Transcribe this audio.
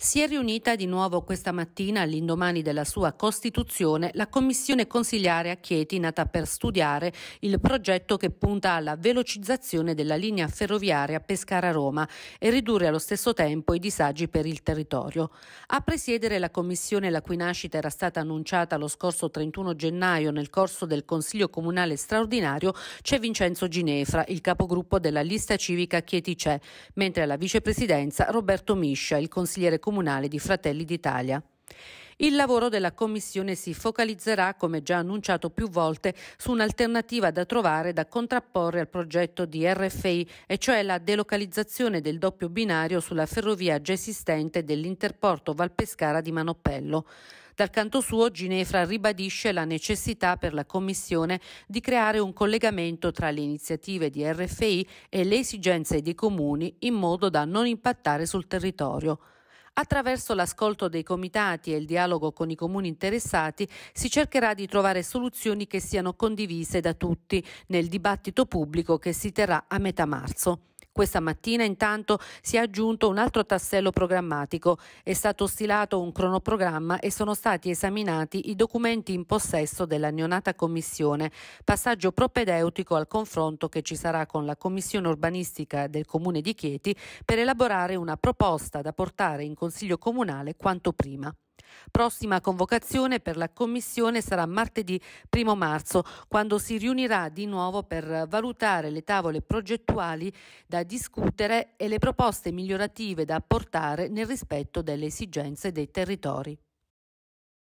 Si è riunita di nuovo questa mattina all'indomani della sua costituzione la commissione consigliare a Chieti nata per studiare il progetto che punta alla velocizzazione della linea ferroviaria Pescara-Roma e ridurre allo stesso tempo i disagi per il territorio. A presiedere la commissione la cui nascita era stata annunciata lo scorso 31 gennaio nel corso del Consiglio Comunale straordinario c'è Vincenzo Ginefra, il capogruppo della lista civica Chieti C'è, mentre alla vicepresidenza Roberto Miscia, il consigliere comunale comunale di Fratelli d'Italia. Il lavoro della Commissione si focalizzerà, come già annunciato più volte, su un'alternativa da trovare da contrapporre al progetto di RFI, e cioè la delocalizzazione del doppio binario sulla ferrovia già esistente dell'interporto Valpescara di Manoppello. Dal canto suo, Ginefra ribadisce la necessità per la Commissione di creare un collegamento tra le iniziative di RFI e le esigenze dei comuni in modo da non impattare sul territorio. Attraverso l'ascolto dei comitati e il dialogo con i comuni interessati si cercherà di trovare soluzioni che siano condivise da tutti nel dibattito pubblico che si terrà a metà marzo. Questa mattina intanto si è aggiunto un altro tassello programmatico. È stato stilato un cronoprogramma e sono stati esaminati i documenti in possesso della neonata commissione, passaggio propedeutico al confronto che ci sarà con la commissione urbanistica del comune di Chieti per elaborare una proposta da portare in consiglio comunale quanto prima. Prossima convocazione per la Commissione sarà martedì 1 marzo, quando si riunirà di nuovo per valutare le tavole progettuali da discutere e le proposte migliorative da apportare nel rispetto delle esigenze dei territori.